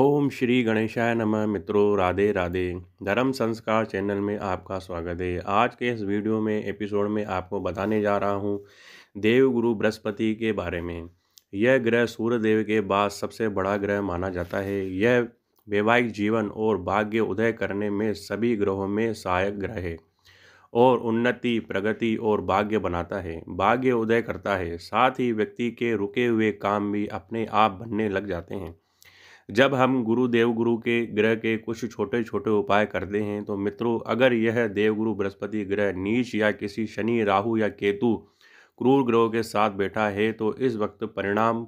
ओम श्री गणेशाय नमः मित्रों राधे राधे धर्म संस्कार चैनल में आपका स्वागत है आज के इस वीडियो में एपिसोड में आपको बताने जा रहा हूँ देवगुरु बृहस्पति के बारे में यह ग्रह सूर्यदेव के बाद सबसे बड़ा ग्रह माना जाता है यह वैवाहिक जीवन और भाग्य उदय करने में सभी ग्रहों में सहायक ग्रह है और उन्नति प्रगति और भाग्य बनाता है भाग्य उदय करता है साथ ही व्यक्ति के रुके हुए काम भी अपने आप बनने लग जाते हैं जब हम गुरु देवगुरु के ग्रह के कुछ छोटे छोटे उपाय करते हैं तो मित्रों अगर यह देवगुरु बृहस्पति ग्रह नीच या किसी शनि राहु या केतु क्रूर ग्रहों के साथ बैठा है तो इस वक्त परिणाम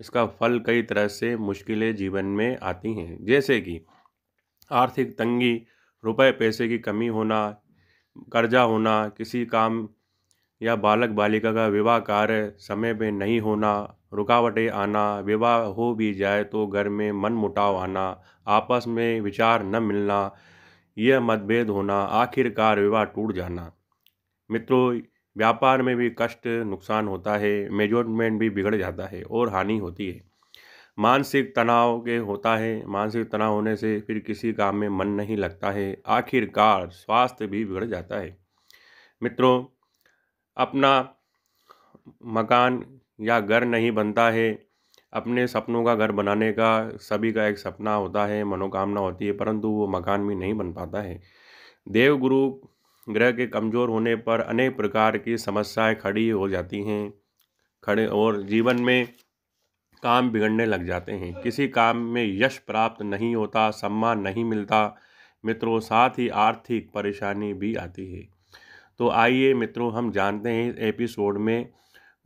इसका फल कई तरह से मुश्किलें जीवन में आती हैं जैसे कि आर्थिक तंगी रुपए पैसे की कमी होना कर्जा होना किसी काम या बालक बालिका का विवाह कार्य समय पे नहीं होना रुकावटें आना विवाह हो भी जाए तो घर में मन मुटाव आना आपस में विचार न मिलना यह मतभेद होना आखिरकार विवाह टूट जाना मित्रों व्यापार में भी कष्ट नुकसान होता है मेजरमेंट भी बिगड़ जाता है और हानि होती है मानसिक तनाव के होता है मानसिक तनाव होने से फिर किसी काम में मन नहीं लगता है आखिरकार स्वास्थ्य भी बिगड़ जाता है मित्रों अपना मकान या घर नहीं बनता है अपने सपनों का घर बनाने का सभी का एक सपना होता है मनोकामना होती है परंतु वो मकान भी नहीं बन पाता है देवगुरु ग्रह के कमज़ोर होने पर अनेक प्रकार की समस्याएं खड़ी हो जाती हैं खड़े और जीवन में काम बिगड़ने लग जाते हैं किसी काम में यश प्राप्त नहीं होता सम्मान नहीं मिलता मित्रों साथ ही आर्थिक परेशानी भी आती है तो आइए मित्रों हम जानते हैं इस एपिसोड में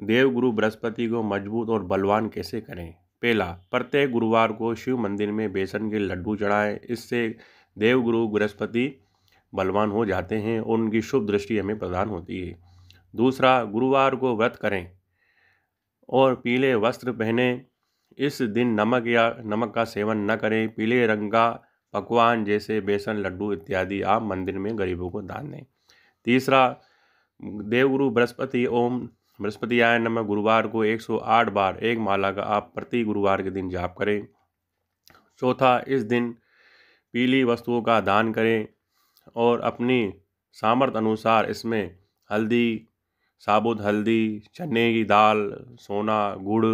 देवगुरु बृहस्पति को मजबूत और बलवान कैसे करें पहला प्रत्येक गुरुवार को शिव मंदिर में बेसन के लड्डू चढ़ाएं इससे देवगुरु बृहस्पति बलवान हो जाते हैं और उनकी शुभ दृष्टि हमें प्रदान होती है दूसरा गुरुवार को व्रत करें और पीले वस्त्र पहने इस दिन नमक या नमक का सेवन न करें पीले रंग का पकवान जैसे बेसन लड्डू इत्यादि आप मंदिर में गरीबों को दान दें तीसरा देवगुरु बृहस्पति ओम बृहस्पति आय नमः गुरुवार को 108 बार एक माला का आप प्रति गुरुवार के दिन जाप करें चौथा इस दिन पीली वस्तुओं का दान करें और अपनी सामर्थ्य अनुसार इसमें हल्दी साबुत हल्दी चने की दाल सोना गुड़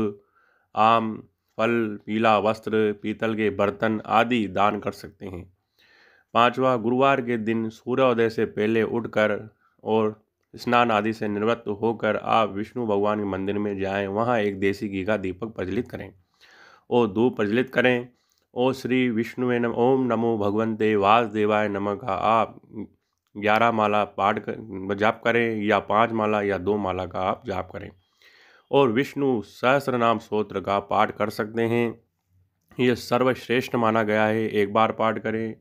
आम फल पीला वस्त्र पीतल के बर्तन आदि दान कर सकते हैं पांचवा गुरुवार के दिन सूर्योदय से पहले उठकर और स्नान आदि से निवृत्त होकर आप विष्णु भगवान के मंदिर में जाएं वहाँ एक देसी घी का दीपक प्रज्वलित करें और धूप प्रज्वलित करें ओ श्री विष्णु नम ओम नमो भगवंते वासदेवाय नमः का आप ग्यारह माला पाठ कर जाप करें या पांच माला या दो माला का आप जाप करें और विष्णु सहस्र नाम स्त्रोत्र का पाठ कर सकते हैं यह सर्वश्रेष्ठ माना गया है एक बार पाठ करें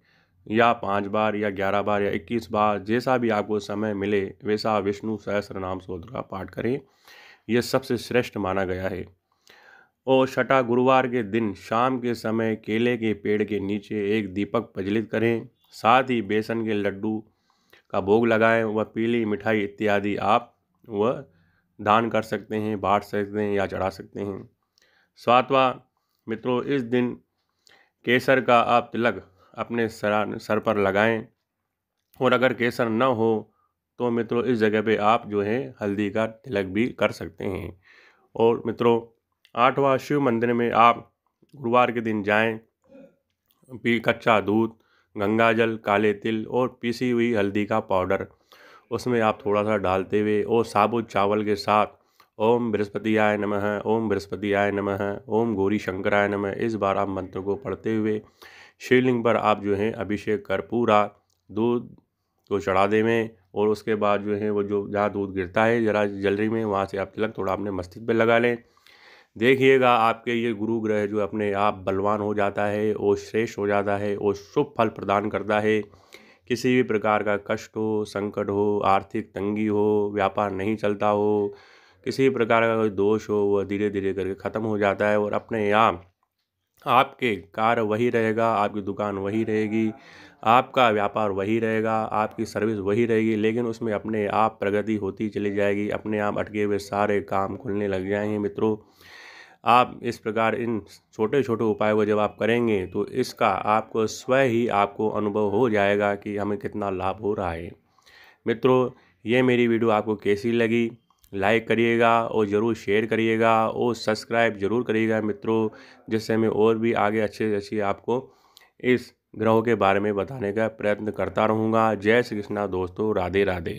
या पाँच बार या ग्यारह बार या इक्कीस बार जैसा भी आपको समय मिले वैसा विष्णु सहस्र नाम स्त्रोत्र का पाठ करें यह सबसे श्रेष्ठ माना गया है और छठा गुरुवार के दिन शाम के समय केले के पेड़ के नीचे एक दीपक प्रज्वलित करें साथ ही बेसन के लड्डू का भोग लगाएं व पीली मिठाई इत्यादि आप वह दान कर सकते हैं बांट सकते हैं या चढ़ा सकते हैं सातवा मित्रों इस दिन केसर का आप तिलक अपने सरा सर पर लगाएं और अगर केसर न हो तो मित्रों इस जगह पे आप जो है हल्दी का तिलक भी कर सकते हैं और मित्रों आठवां शिव मंदिर में आप गुरुवार के दिन जाएं पी कच्चा दूध गंगा जल काले तिल और पीसी हुई हल्दी का पाउडर उसमें आप थोड़ा सा डालते हुए और साबुत चावल के साथ ओम बृहस्पति आय नमः ओम बृहस्पति आय नमः ओम गौरी शंकराय नमः इस बार आप मंत्र को पढ़ते हुए शिवलिंग पर आप जो है अभिषेक कर पूरा दूध को चढ़ा देवें और उसके बाद जो है वो जो जहाँ दूध गिरता है जरा जलरी में वहाँ से आप तिलक थोड़ा अपने मस्तिष्क पर लगा लें देखिएगा आपके ये गुरु ग्रह जो अपने आप बलवान हो जाता है और श्रेष्ठ हो जाता है और शुभ फल प्रदान करता है किसी भी प्रकार का कष्ट हो संकट हो आर्थिक तंगी हो व्यापार नहीं चलता हो किसी भी प्रकार का कोई दोष हो वह धीरे धीरे करके ख़त्म हो जाता है और अपने आप आपके कार वही रहेगा आपकी दुकान वही रहेगी आपका व्यापार वही रहेगा आपकी सर्विस वही रहेगी लेकिन उसमें अपने आप प्रगति होती चली जाएगी अपने आप अटके हुए सारे काम खुलने लग जाएंगे मित्रों आप इस प्रकार इन छोटे छोटे उपायों को जब आप करेंगे तो इसका आपको स्वयं ही आपको अनुभव हो जाएगा कि हमें कितना लाभ हो रहा है मित्रों ये मेरी वीडियो आपको कैसी लगी लाइक करिएगा और ज़रूर शेयर करिएगा और सब्सक्राइब ज़रूर करिएगा मित्रों जिससे मैं और भी आगे अच्छे से अच्छी आपको इस ग्रहों के बारे में बताने का प्रयत्न करता रहूँगा जय श्री कृष्णा दोस्तों राधे राधे